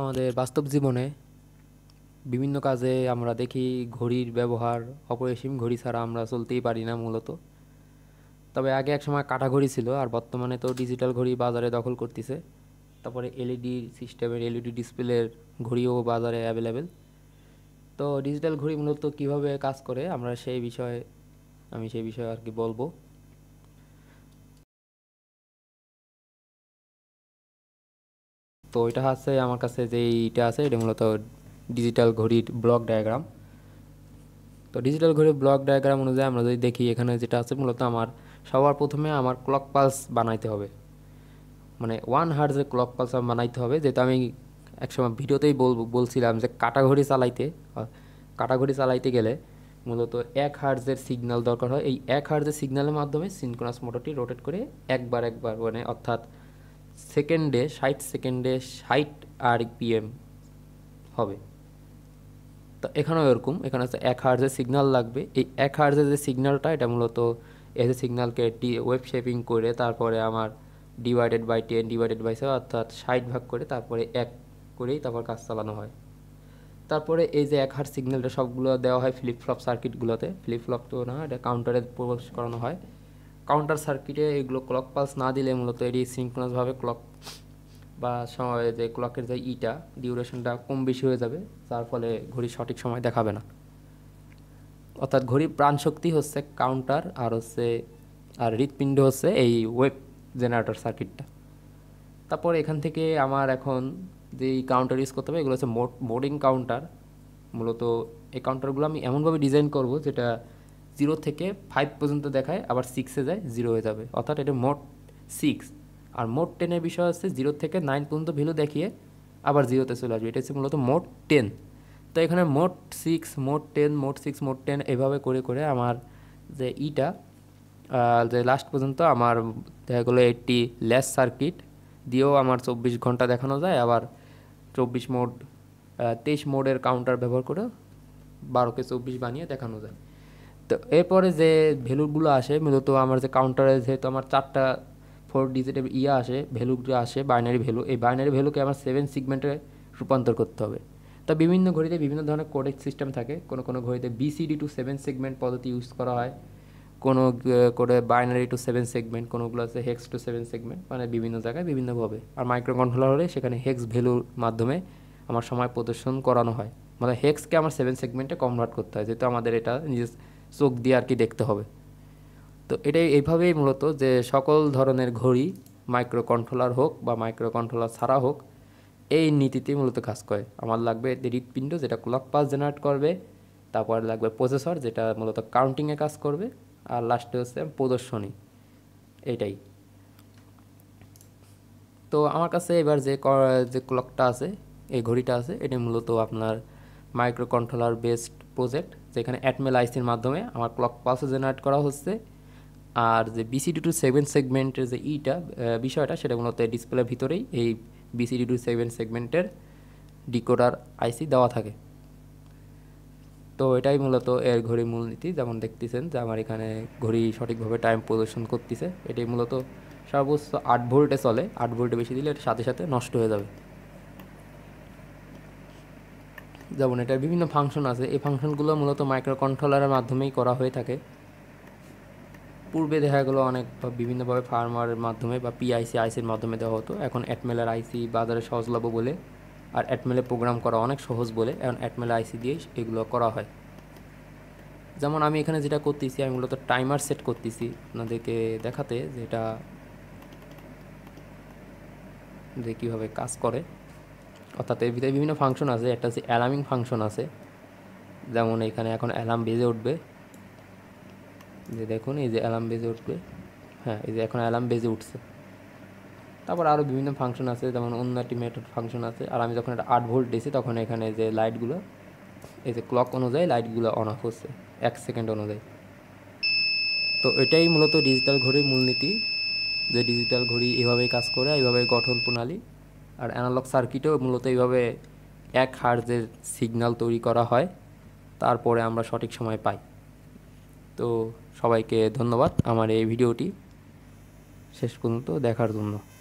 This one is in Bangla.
আমাদের বাস্তব জীবনে বিভিন্ন কাজে আমরা দেখি ঘড়ির ব্যবহার অপরিসীম ঘড়ি ছাড়া আমরা চলতেই পারি না মূলত তবে আগে এক সময় কাটা ঘড়ি ছিল আর বর্তমানে তো ডিজিটাল ঘড়ি বাজারে দখল করতেছে তারপরে এলইডি সিস্টেমের এলইডি ডিসপ্লের ঘড়িও বাজারে অ্যাভেলেবেল তো ডিজিটাল ঘড়ি মূলত কীভাবে কাজ করে আমরা সেই বিষয়ে আমি সেই বিষয়ে আর কি বলবো তো এটা আছে আমার কাছে যে এটা আছে এটা মূলত ডিজিটাল ঘড়ির ব্লক ডায়াগ্রাম তো ডিজিটাল ঘড়ির ব্লক ডায়াগ্রাম অনুযায়ী আমরা যদি দেখি এখানে যেটা আছে মূলত আমার সবার প্রথমে আমার ক্লক পালস বানাইতে হবে মানে ওয়ান হার্জের ক্লক পালস আমার বানাইতে হবে যেহেতু আমি একসময় ভিডিওতেই বল বলছিলাম যে কাটা ঘড়ি চালাইতে কাটা ঘড়ি চালাইতে গেলে মূলত এক হার্জের সিগন্যাল দরকার হয় এই এক হার্জের সিগন্যালের মাধ্যমে সিনকোনাস মোটরটি রোটেট করে একবার একবার মানে অর্থাৎ সেকেন্ডে ষাট সেকেন্ডে ষাট আর পিএম হবে তো এখানেও এরকম এখানে হচ্ছে এক হার্জের সিগনাল লাগবে এই এক হার্জের যে সিগনালটা এটা মূলত এস এ সিগনালকে ডি ওয়েব শেপিং করে তারপরে আমার divided by ten divided by seven অর্থাৎ ষাট ভাগ করে তারপরে এক করেই তারপর কাজ চালানো হয় তারপরে এই যে এক হার সিগন্যালটা সবগুলো দেওয়া হয় ফ্লিপ ফ্লপ সার্কিটগুলোতে ফ্লিপ ফ্লপ তো না এটা কাউন্টারে প্রবেশ করানো হয় কাউন্টার সার্কিটে এগুলো ক্লক পালস না দিলে মূলত এটি সিঙ্কোনাসভাবে ক্লক বা সময় যে ক্লকের যে ইটা ডিউরেশনটা কম বেশি হয়ে যাবে যার ফলে ঘড়ি সঠিক সময় দেখাবে না অর্থাৎ ঘড়ির প্রাণশক্তি হচ্ছে কাউন্টার আর হচ্ছে আর হৃৎপিণ্ড হচ্ছে এই ওয়েব জেনারেটর সার্কিটটা তারপর এখান থেকে আমার এখন যে কাউন্টার ইউজ করতে হবে এগুলো হচ্ছে মোট মোডিং কাউন্টার মূলত এই কাউন্টারগুলো আমি এমনভাবে ডিজাইন করব যেটা জিরো থেকে ফাইভ পর্যন্ত দেখায় আবার সিক্সে যায় জিরো হয়ে যাবে অর্থাৎ এটা মোট সিক্স আর মোট টেনের বিষয় হচ্ছে জিরো থেকে নাইন পর্যন্ত ভ্যালু দেখিয়ে আবার জিরোতে চলে আসবে এটা হচ্ছে মূলত মোট টেন তো এখানে মোট সিক্স মোট টেন মোট সিক্স মোট টেন এভাবে করে করে আমার যে ইটা যে লাস্ট পর্যন্ত আমার দেখা গেলো একটি লেস সার্কিট দিয়েও আমার চব্বিশ ঘন্টা দেখানো যায় আবার চব্বিশ মোড তেইশ মোডের কাউন্টার ব্যবহার করে বারোকে চব্বিশ বানিয়ে দেখানো যায় তো এরপরে যে ভ্যালুগুলো আসে মূলত আমার যে কাউন্টারে যেহেতু আমার চারটা ফোর ডিজিটের ইয়ে আসে ভ্যালুগুলো আসে বাইনারি ভ্যালু এই বাইনারি ভ্যালুকে আমার সেভেন সিগমেন্টে রূপান্তর করতে হবে তা বিভিন্ন ঘড়িতে বিভিন্ন ধরনের কোডেক সিস্টেম থাকে কোনো কোনো ঘড়িতে বিসিডি টু সেভেন সেগমেন্ট পদ্ধতি ইউজ করা হয় কোনো করে বাইনারি টু সেভেন সেগমেন্ট কোনোগুলো আছে হেক্স টু সেভেন সেগমেন্ট মানে বিভিন্ন জায়গায় বিভিন্নভাবে আর মাইক্রো কন্ট্রোলার হলে সেখানে হেক্স ভ্যালুর মাধ্যমে আমার সময় প্রদর্শন করানো হয় মানে হেক্সকে আমার সেভেন সেগমেন্টে কনভার্ট করতে হয় যেহেতু আমাদের এটা নিজের চোখ দিয়ে আর কি দেখতে হবে তো এটাই এইভাবেই মূলত যে সকল ধরনের ঘড়ি মাইক্রো কন্ট্রোলার হোক বা মাইক্রো কন্ট্রোলার ছাড়া হোক এই নীতিতে মূলত কাজ করে আমার লাগবে হৃৎপিণ্ড যেটা ক্লক পাস জেনারেট করবে তারপর লাগবে প্রসেসর যেটা মূলত কাউন্টিংয়ে কাজ করবে আর লাস্টে হচ্ছে প্রদর্শনী এটাই তো আমার কাছে এবার যে যে ক্লকটা আছে এই ঘড়িটা আছে এটা মূলত আপনার মাইক্রো কন্ট্রোলার বেসড প্রজেক্ট যেখানে অ্যাটমেল আইসির মাধ্যমে আমার ক্লক পালসে জেনারেট করা হচ্ছে আর যে বিসিডি টু সেভেন সেগমেন্টের যে ইটা বিষয়টা সেটা মূলত ডিসপ্লের ভিতরেই এই বিসিডি টু সেভেন সেগমেন্টের ডিকোডার আইসি দেওয়া থাকে তো এটাই মূলত এর ঘড়ি মূলনীতি যেমন দেখতেছেন যে আমার এখানে ঘড়ি সঠিকভাবে টাইম প্রদর্শন করতেছে এটাই মূলত সর্বোচ্চ আট ভোল্টে চলে আট ভোল্টে বেশি দিলে এটা সাথে সাথে নষ্ট হয়ে যাবে যেমন এটার বিভিন্ন ফাংশন আছে এই ফাংশনগুলো মূলত মাইক্রোকন্ট্রোলারের মাধ্যমেই করা হয়ে থাকে পূর্বে দেখা গেলো অনেক বিভিন্নভাবে ফার্মারের মাধ্যমে বা পিআইসি আইসির মাধ্যমে দেওয়া হতো এখন অ্যাটমেলের আইসি বাজারে সহজলভ্য বলে আর অ্যাটমেলে প্রোগ্রাম করা অনেক সহজ বলে এখন অ্যাটমেলে আইসি দিয়ে এগুলো করা হয় যেমন আমি এখানে যেটা করতেছি আমি মূলত টাইমার সেট করতেছি আপনাদেরকে দেখাতে যেটা যে কীভাবে কাজ করে অর্থাৎ এর ভিতরে বিভিন্ন ফাংশন আছে একটা হচ্ছে অ্যালার্মিং ফাংশন আছে যেমন এখানে এখন অ্যালার্ম বেজে উঠবে যে দেখুন এই যে অ্যালার্ম বেজে উঠবে হ্যাঁ এই যে এখন অ্যালার্ম বেজে উঠছে তারপর আরও বিভিন্ন ফাংশন আছে যেমন অন্য একটি মেথড ফাংশন আছে আর আমি যখন এটা আট ভোল্ট দিয়েছি তখন এখানে যে লাইটগুলো এই যে ক্লক অনুযায়ী লাইটগুলো অন অফ হচ্ছে এক সেকেন্ড অনুযায়ী তো এটাই মূলত ডিজিটাল ঘড়ির মূলনীতি যে ডিজিটাল ঘড়ি এভাবেই কাজ করে এইভাবেই গঠন প্রণালী আর অ্যানালগ সার্কিটেও মূলত এইভাবে এক হার্জের সিগনাল তৈরি করা হয় তারপরে আমরা সঠিক সময় পাই তো সবাইকে ধন্যবাদ আমার এই ভিডিওটি শেষ পর্যন্ত দেখার জন্য